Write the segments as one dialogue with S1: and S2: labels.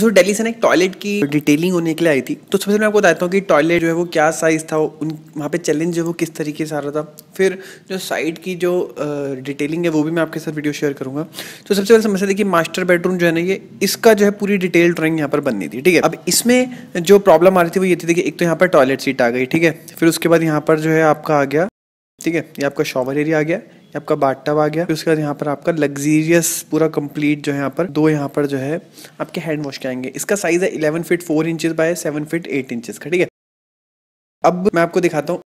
S1: सो दिल्ली से ना एक टॉयलेट की डिटेलिंग होने के लिए आई थी तो सबसे मैं आपको बताता हूँ कि टॉयलेट जो है वो क्या साइज़ था उन वहाँ पे चैलेंज जो है वो किस तरीके से आ रहा था फिर जो साइड की जो डिटेलिंग है वो भी मैं आपके साथ वीडियो शेयर करूँगा तो सबसे पहले समस्या थी कि मास्टर बेडरूम जो है ना ये इसका जो है पूरी डिटेल ड्राइंग यहाँ पर बननी थी ठीक है अब इसमें जो प्रॉब्लम आ रही थी वो ये थी कि एक तो यहाँ पर टॉयलेट सीट आ गई ठीक है फिर उसके बाद यहाँ पर जो है आपका आ गया ठीक है ये आपका शॉवर एरिया आ गया आपका बाटा आ गया उसके बाद यहाँ पर आपका लग्जीरियस पूरा कंप्लीट जो है यहाँ पर दो यहाँ पर जो है आपके हैंड वॉश के आएंगे इसका साइज है eleven feet four inches by seven feet eight inches का ठीक है अब मैं आपको दिखाता हूँ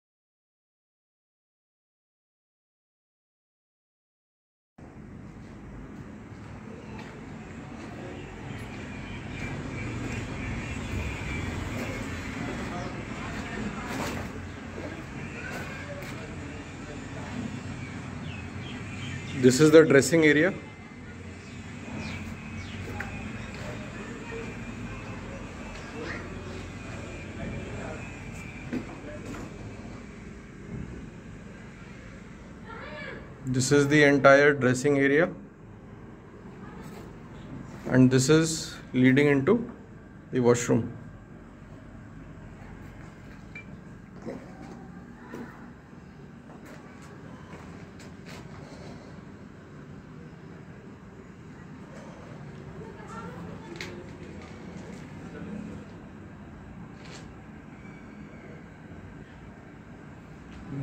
S1: This is the dressing area. This is the entire dressing area and this is leading into the washroom.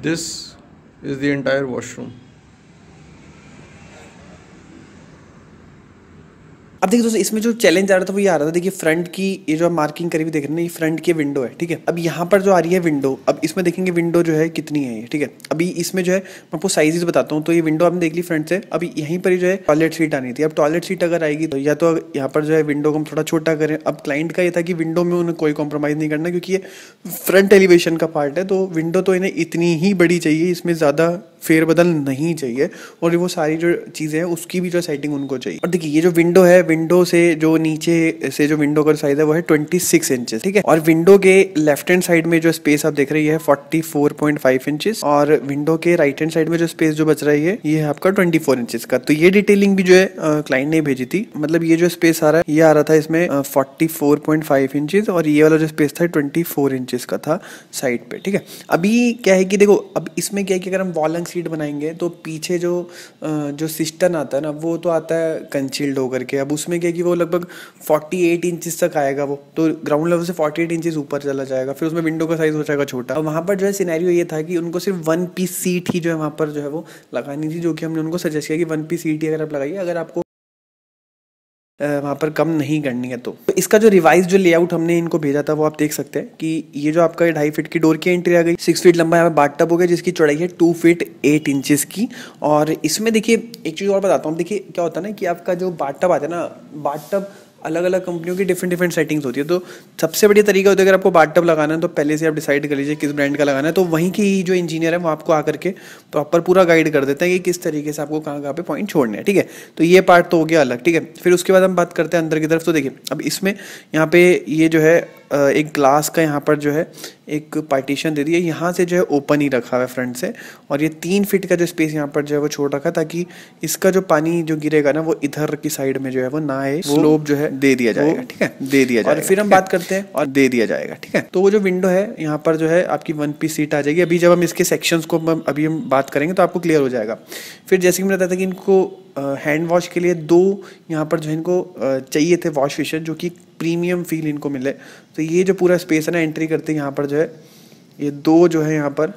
S1: This is the entire washroom. अब देखिए दोस्तों इसमें जो चैलेंज आ रहा था वो ये आ रहा था देखिए फ्रंट की ये जो मार्किंग करी हुई देख रहे हैं ये फ्रंट की विंडो है ठीक है अब यहाँ पर जो आ रही है विंडो अब इसमें देखेंगे विंडो जो है कितनी है ये ठीक है अभी इसमें जो है मैं आपको साइजेस बताता हूँ तो ये विंडो आपने देख ली फ्रंट से अभी यहीं पर जो है टॉयलेट सीट आनी थी अब टॉयलेट सीट अगर आएगी तो या तो यहाँ पर जो है विंडो को हम थोड़ा छोटा करें अब क्लाइंट का ये था कि विंडो में उन्हें कोई कॉम्प्रोमाइज़ नहीं करना क्योंकि ये फ्रंट एलिवेशन का पार्ट है तो विंडो तो इन्हें इतनी ही बड़ी चाहिए इसमें ज़्यादा फेरबदल नहीं चाहिए और वो सारी जो चीज़ें हैं उसकी भी जो सेटिंग उनको चाहिए और देखिए ये जो विंडो है विंडो से जो नीचे से जो विंडो का साइज है वो है ट्वेंटी सिक्स इंचेस ठीक है और विंडो के लेफ्ट हैंड साइड में जो स्पेस आप देख रहे हैं forty four point five inches और विंडो के राइट हैंड साइड में जो स्पेस जो बच रही है ये है आपका ट्वेंटी फोर इंचेस का तो ये डिटेलिंग भी जो है क्लाइंट ने भेजी थी मतलब ये जो स्पेस आ रहा है ये आ रहा था इसमें forty four point five inches और ये वाला जो स्पेस था ट्वेंटी फोर इंचेस का था साइड पे ठीक है अभी क्या है कि देखो अब इसमें क्या है कि अगर हम वॉलंग शीट बनाएंगे तो पीछे जो जो सिस्टन आता है ना वो तो आता है कंसील्ड होकर के अब उसमें क्या कि वो लगभग 48 इंचज तक आएगा वो तो ग्राउंड लेवल से 48 इंचज ऊपर चला जाएगा फिर उसमें विंडो का साइज़ हो जाएगा छोटा वहाँ पर जो है सीनैरियो ये था कि उनको सिर्फ वन पीस सीट ही जो है वहाँ पर जो है वो लगानी थी जो कि हमने उनको सजेस्ट किया कि वन पीस सीट ही अगर आप लगाइए अगर आपको वहाँ पर कम नहीं करनी है तो, तो इसका जो रिवाइज जो लेआउट हमने इनको भेजा था वो आप देख सकते हैं कि ये जो आपका ढाई फीट की डोर की एंट्री आ गई सिक्स फीट लंबा यहाँ बाट बाटटब हो गया जिसकी चौड़ाई है टू फीट एट इंचेस की और इसमें देखिए एक चीज़ और बताता हूँ देखिए क्या होता है ना कि आपका जो बाट टप आता है ना बाटटब अलग अलग कंपनियों की डिफरेंट डिफरेंट सेटिंग्स होती है तो सबसे बढ़िया तरीका होता है अगर आपको बाथटब लगाना है तो पहले से आप डिसाइड कर लीजिए किस ब्रांड का लगाना है तो वहीं की जो इंजीनियर है वो आपको आकर के प्रॉपर पूरा गाइड कर देते हैं कि किस तरीके से आपको कहाँ कहाँ पे पॉइंट छोड़ने हैं ठीक है तो ये पार्ट तो हो गया अलग ठीक है फिर उसके बाद हम बात करते हैं अंदर की तरफ तो देखिए अब इसमें यहाँ पे ये जो है एक ग्लास का यहाँ पर जो है एक पार्टीशन दे दी है यहाँ से जो है ओपन ही रखा हुआ है फ्रंट से और ये तीन फीट का जो स्पेस यहाँ पर जो है वो छोड़ रखा ताकि इसका जो पानी जो गिरेगा ना वो इधर की साइड में जो है वो ना आए स्लोप जो है दे दिया जाएगा ठीक है दे दिया जाएगा और फिर हम बात करते हैं और दे दिया जाएगा ठीक है तो वो जो विंडो है यहाँ पर जो है आपकी वन पीस सीट आ जाएगी अभी जब हम इसके सेक्शन को अभी हम बात करेंगे तो आपको क्लियर हो जाएगा फिर जैसे कि मैंने बताया था कि इनको हैंड वॉश के लिए दो यहाँ पर जो इनको चाहिए थे वॉश फिशर जो कि प्रीमियम फील इनको मिले तो ये जो पूरा स्पेस है ना एंट्री करते यहाँ पर जो है ये दो जो है यहाँ पर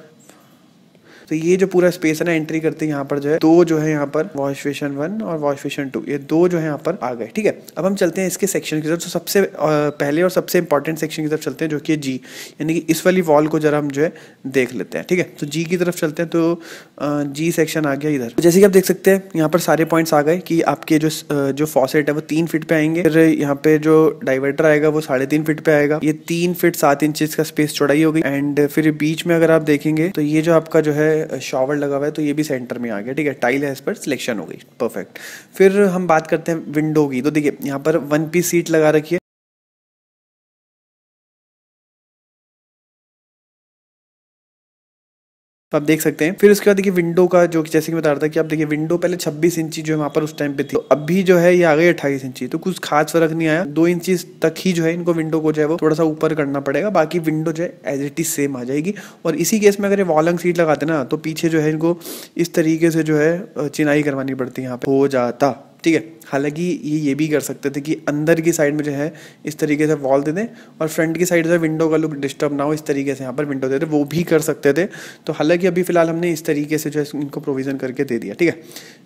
S1: तो ये जो पूरा स्पेस है ना एंट्री करते यहाँ पर जो है दो जो है यहाँ पर वॉश फेशन वन और वॉश फेशन टू ये दो जो है यहाँ पर आ गए ठीक है अब हम चलते हैं इसके सेक्शन की तरफ तो सबसे पहले और सबसे इंपॉर्टेंट सेक्शन की तरफ चलते हैं जो कि जी यानी कि इस वाली वॉल को जरा हम जो है देख लेते हैं ठीक है तो जी की तरफ चलते हैं तो जी सेक्शन आ गया इधर जैसे कि आप देख सकते हैं यहाँ पर सारे पॉइंट्स आ गए कि आपके जो जो फॉसेट है वो तीन फिट पे आएंगे फिर यहाँ पे जो डाइवर्टर आएगा वो साढ़े तीन फिट पे आएगा ये तीन फिट सात इंच का स्पेस चौड़ाई होगी एंड फिर बीच में अगर आप देखेंगे तो ये जो आपका जो है है शॉवर लगा हुआ है तो ये भी सेंटर में आ गया ठीक है टाइल है इस पर सिलेक्शन हो गई परफेक्ट फिर हम बात करते हैं विंडो की तो देखिए यहाँ पर वन पीस सीट लगा रखी है तो आप देख सकते हैं फिर उसके बाद देखिए विंडो का जो कि जैसे कि बता रहा था कि आप देखिए विंडो पहले 26 इंची जो है वहाँ पर उस टाइम पे थी तो अभी जो है ये आ गई अट्ठाईस इंची तो कुछ खास फर्क नहीं आया दो इंची तक ही जो है इनको विंडो को जो है वो थोड़ा सा ऊपर करना पड़ेगा बाकी विंडो जो है एज इट इज सेम आ जाएगी और इसी केस में अगर ये वॉलंग सीट लगाते ना तो पीछे जो है इनको इस तरीके से जो है चिनाई करवानी पड़ती है यहाँ पे हो जाता ठीक है हालांकि ये ये भी कर सकते थे कि अंदर की साइड में जो है इस तरीके से वॉल दे दें और फ्रंट की साइड जो है विंडो का लुक डिस्टर्ब ना हो इस तरीके से यहाँ पर विंडो दे दें वो भी कर सकते थे तो हालांकि अभी फिलहाल हमने इस तरीके से जो है इनको प्रोविज़न करके दे दिया ठीक है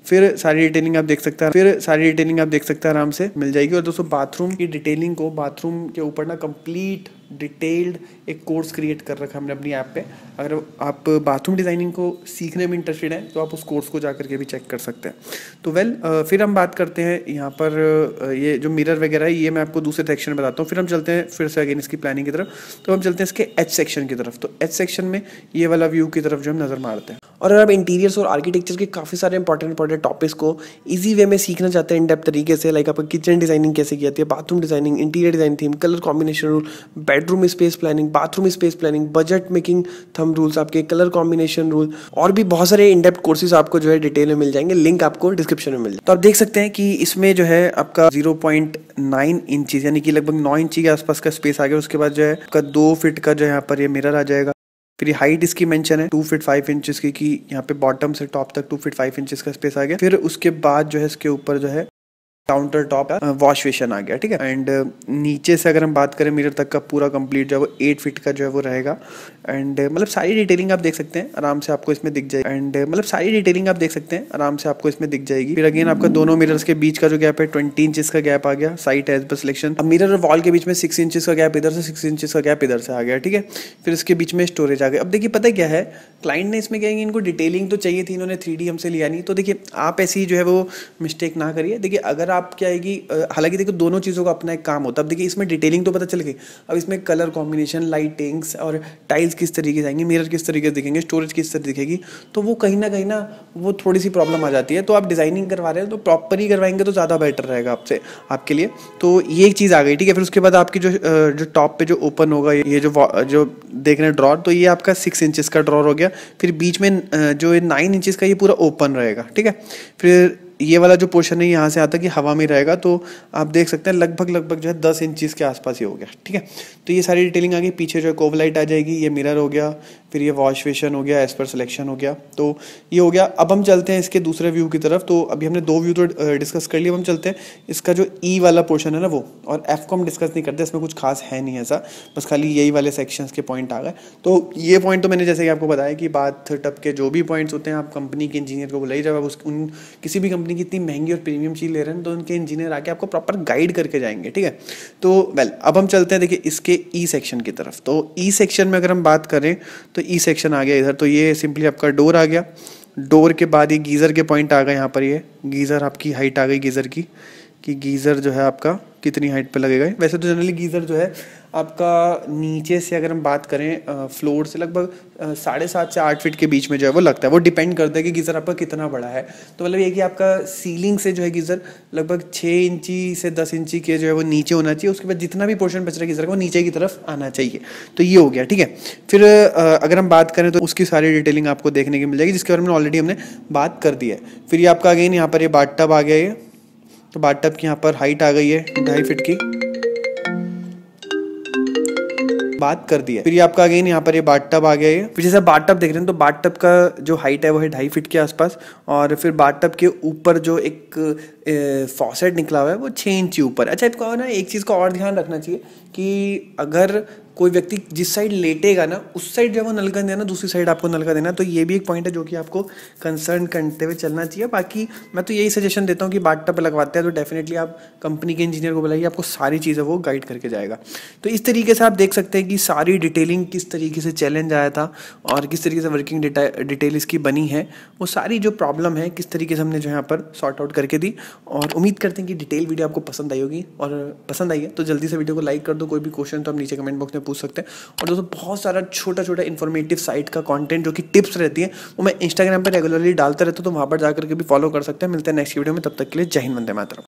S1: फिर सारी डिटेलिंग आप देख सकते हैं फिर सारी डिटेलिंग आप देख सकते हैं आराम से मिल जाएगी और दोस्तों बाथरूम की डिटेलिंग को बाथरूम के ऊपर ना कंप्लीट डिटेल्ड एक कोर्स क्रिएट कर रखा हमने अपनी ऐप पे अगर आप बाथरूम डिज़ाइनिंग को सीखने में इंटरेस्टेड हैं तो आप उस कोर्स को जा करके भी चेक कर सकते हैं तो वेल फिर हम बात करते हैं यहाँ पर ये जो मिरर वगैरह है ये मैं आपको दूसरे सेक्शन में बताता हूँ फिर हम चलते हैं फिर से अगेन इसकी प्लानिंग की तरफ तो हम चलते हैं इसके एच सेक्शन की तरफ तो एच सेक्शन में ये वाला व्यू की तरफ जो हम नज़र मारते हैं और अगर आप इंटीरियर्स और आर्किटेक्चर के काफ़ी सारे इंपॉर्टेंट इंपॉर्टेंट टॉपिक्स को ईजी वे में सीखना चाहते हैं इन डेप्थ तरीके से लाइक आपका किचन डिजाइनिंग कैसे की जाती है bathroom designing interior design theme colour combination rule bedroom space planning bathroom space planning budget making thumb rules आपके कलर कॉम्बिनेशन रूल और भी बहुत सारे इन डेप्थ कोर्सेज आपको जो है डिटेल में मिल जाएंगे लिंक आपको डिस्क्रिप्शन में मिल जाए तो आप देख सकते हैं कि इसमें जो है आपका जीरो पॉइंट नाइन इंचज यानी कि लगभग नौ इंची के आसपास का स्पेस आ गया उसके बाद जो है आपका दो फिट का जो है यहाँ पर ये मिरर आ जाएगा फिर हाइट इसकी मेंशन है टू फिट फाइव इंचेस की कि यहाँ पे बॉटम से टॉप तक टू फिट फाइव इंचेस का स्पेस आ गया फिर उसके बाद जो है इसके ऊपर जो है काउंटर टॉप वॉश वेशन आ गया ठीक है एंड uh, नीचे से अगर हम बात करें मिरर तक का पूरा कंप्लीट जो है वो एट फिट का जो है वो रहेगा एंड uh, मतलब सारी डिटेलिंग आप देख सकते हैं आराम से आपको इसमें दिख जाएगी एंड uh, मतलब सारी डिटेलिंग आप देख सकते हैं आराम से आपको इसमें दिख जाएगी फिर अगेन आपका दोनों मिरर्स के बीच का जो गैप है ट्वेंटी इंचज का गैप आ गया साइट एज पर सिलेक्शन अब मिरर और वॉल के बीच में सिक्स इंचज का गैप इधर से सिक्स इंचज का गैप इधर से आ गया ठीक है फिर इसके बीच में स्टोरेज आ गया अब देखिए पता क्या है क्लाइंट ने इसमें कहेंगे इनको डिटेलिंग तो चाहिए थी इन्होंने थ्री हमसे लिया नहीं तो देखिए आप ऐसी जो है वो मिस्टेक ना करिए देखिए अगर आप क्या कि हालांकि देखो दोनों चीज़ों का अपना एक काम होता है अब देखिए इसमें डिटेलिंग तो पता चल गई अब इसमें कलर कॉम्बिनेशन लाइटिंग्स और टाइल्स किस तरीके से आएंगे मिरर किस तरीके से दिखेंगे स्टोरेज किस तरह दिखेगी तो वो कहीं ना कहीं ना वो थोड़ी सी प्रॉब्लम आ जाती है तो आप डिज़ाइनिंग करवा रहे हैं तो प्रॉपर ही करवाएंगे तो ज़्यादा बेटर रहेगा आपसे आपके लिए तो ये एक चीज़ आ गई ठीक है फिर उसके बाद आपकी जो जो टॉप पे जो ओपन होगा ये जो जो देख रहे हैं ड्रॉर तो ये आपका सिक्स इंचज़ का ड्रॉर हो गया फिर बीच में जो नाइन इंचज़ का ये पूरा ओपन रहेगा ठीक है फिर ये वाला जो पोर्शन है यहाँ से आता कि हवा में रहेगा तो आप देख सकते हैं लगभग लगभग जो है दस इंचज़ के आसपास ही हो गया ठीक है तो ये सारी डिटेलिंग आ गई पीछे जो है कोवलाइट आ जाएगी ये मिरर हो गया फिर ये वॉश वेशन हो गया एज पर सिलेक्शन हो गया तो ये हो गया अब हम चलते हैं इसके दूसरे व्यू की तरफ तो अभी हमने दो व्यू तो डिस्कस कर लिया अब हम चलते हैं इसका जो ई e वाला पोर्शन है ना वो और एफ को हम डिस्कस नहीं करते इसमें कुछ खास है नहीं ऐसा बस खाली यही वाले सेक्शंस के पॉइंट आ गए तो ये पॉइंट तो मैंने जैसे कि आपको बताया कि बात टप के जो भी पॉइंट्स होते हैं आप कंपनी के इंजीनियर को बुलाई जब आप उस उन किसी भी कंपनी की इतनी महंगी और प्रीमियम चीज़ ले रहे हैं तो उनके इंजीनियर आके आपको प्रॉपर गाइड करके जाएंगे ठीक है तो वेल अब हम चलते हैं देखिए इसके ई e सेक्शन की तरफ तो ई e सेक्शन में अगर हम बात करें तो ई तो सेक्शन e आ गया इधर तो ये सिंपली आपका डोर आ गया डोर के बाद ये गीज़र के पॉइंट आ गए यहाँ पर ये गीज़र आपकी हाइट आ गई गीज़र की कि गीज़र जो है आपका कितनी हाइट पर लगेगा वैसे तो जनरली गीज़र जो है आपका नीचे से अगर हम बात करें फ्लोर से लगभग साढ़े सात से आठ फीट के बीच में जो है वो लगता है वो डिपेंड करता है कि गीज़र आपका कितना बड़ा है तो मतलब ये कि आपका सीलिंग से जो है गीज़र लगभग छः इंची से दस इंची के जो है वो नीचे होना चाहिए उसके बाद जितना भी पोर्शन बच रहा है गीज़र का वो नीचे की तरफ आना चाहिए तो ये हो गया ठीक है फिर अगर हम बात करें तो उसकी सारी डिटेलिंग आपको देखने की मिल जाएगी जिसके बारे में ऑलरेडी हमने बात कर दी है फिर ये आपका अगेन यहाँ पर ये बाट आ गया ये तो बाट टब की यहाँ पर हाइट आ गई है ढाई फिट की बात कर दी है फिर ये आपका अगेन यहाँ पर ये बाट टब आ गया है फिर जैसे बाट टब देख रहे हैं तो बाट टब का जो हाइट है वो है ढाई फिट के आसपास और फिर बाट टब के ऊपर जो एक फॉसेट निकला हुआ है वो छः इंच ऊपर अच्छा इसको ना एक चीज़ का और ध्यान रखना चाहिए कि अगर कोई व्यक्ति जिस साइड लेटेगा ना उस साइड जब वो नलका देना दूसरी साइड आपको नलका देना तो ये भी एक पॉइंट है जो कि आपको कंसर्न करते हुए चलना चाहिए बाकी मैं तो यही सजेशन देता हूँ कि बाट टप लगवाते हैं तो डेफिनेटली आप कंपनी के इंजीनियर को बुलाइए आपको सारी चीज़ें वो गाइड करके जाएगा तो इस तरीके से आप देख सकते हैं कि सारी डिटेलिंग किस तरीके से चैलेंज आया था और किस तरीके से वर्किंग डिटेल इसकी बनी है वो सारी जो प्रॉब्लम है किस तरीके से हमने जो यहाँ पर सॉर्ट आउट करके दी और उम्मीद करते हैं कि डिटेल वीडियो आपको पसंद आई होगी और पसंद आई है तो जल्दी से वीडियो को लाइक कर दो तो कोई भी क्वेश्चन तो आप नीचे कमेंट बॉक्स में पूछ सकते हैं और दोस्तों बहुत सारा छोटा छोटा इन्फॉर्मेटिव साइट का कॉन्टेंट जो कि टिप्स रहती है वो मैं इंस्टाग्राम पर रेगुलरली डालता रहता हूँ तो वहाँ पर जाकर के भी फॉलो कर सकते हैं मिलते हैं नेक्स्ट वीडियो में तब तक के लिए जय हिंद वंदे मातरम